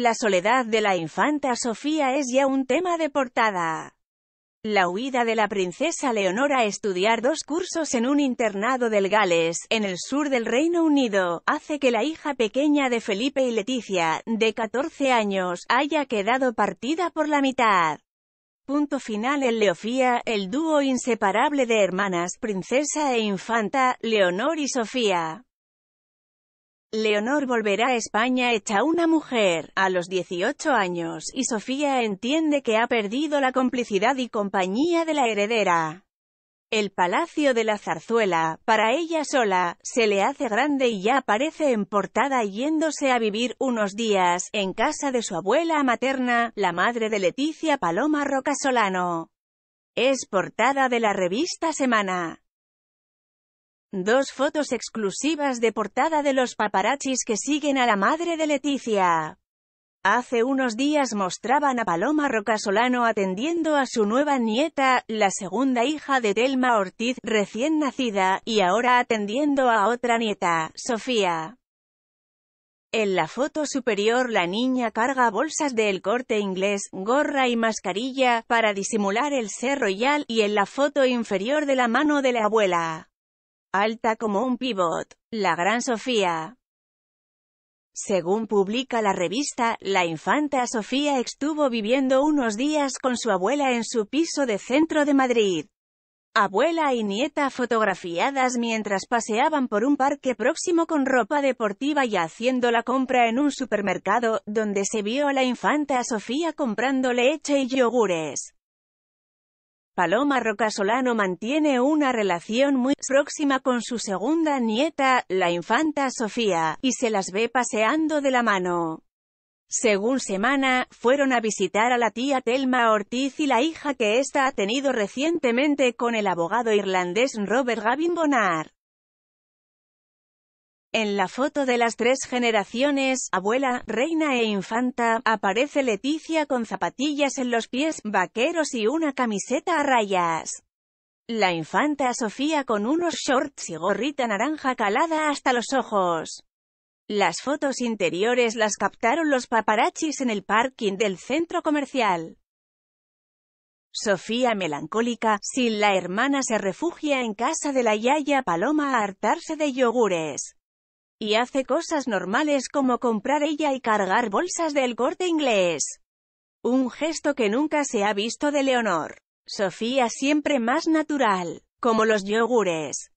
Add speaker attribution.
Speaker 1: La soledad de la infanta Sofía es ya un tema de portada. La huida de la princesa Leonora a estudiar dos cursos en un internado del Gales, en el sur del Reino Unido, hace que la hija pequeña de Felipe y Leticia, de 14 años, haya quedado partida por la mitad. Punto final en Leofía, el dúo inseparable de hermanas, princesa e infanta, Leonor y Sofía. Leonor volverá a España hecha una mujer, a los 18 años, y Sofía entiende que ha perdido la complicidad y compañía de la heredera. El Palacio de la Zarzuela, para ella sola, se le hace grande y ya aparece en portada yéndose a vivir unos días, en casa de su abuela materna, la madre de Leticia Paloma Rocasolano. Es portada de la revista Semana. Dos fotos exclusivas de portada de los paparachis que siguen a la madre de Leticia. Hace unos días mostraban a Paloma Rocasolano atendiendo a su nueva nieta, la segunda hija de Delma Ortiz, recién nacida, y ahora atendiendo a otra nieta, Sofía. En la foto superior la niña carga bolsas del corte inglés, gorra y mascarilla, para disimular el ser royal, y en la foto inferior de la mano de la abuela. Alta como un pivot. La gran Sofía. Según publica la revista, la infanta Sofía estuvo viviendo unos días con su abuela en su piso de centro de Madrid. Abuela y nieta fotografiadas mientras paseaban por un parque próximo con ropa deportiva y haciendo la compra en un supermercado, donde se vio a la infanta Sofía comprando leche y yogures. Paloma Rocasolano mantiene una relación muy próxima con su segunda nieta, la infanta Sofía, y se las ve paseando de la mano. Según Semana, fueron a visitar a la tía Telma Ortiz y la hija que ésta ha tenido recientemente con el abogado irlandés Robert Gavin Bonar. En la foto de las tres generaciones, abuela, reina e infanta, aparece Leticia con zapatillas en los pies, vaqueros y una camiseta a rayas. La infanta Sofía con unos shorts y gorrita naranja calada hasta los ojos. Las fotos interiores las captaron los paparachis en el parking del centro comercial. Sofía melancólica, sin la hermana se refugia en casa de la yaya Paloma a hartarse de yogures. Y hace cosas normales como comprar ella y cargar bolsas del corte inglés. Un gesto que nunca se ha visto de Leonor. Sofía siempre más natural, como los yogures.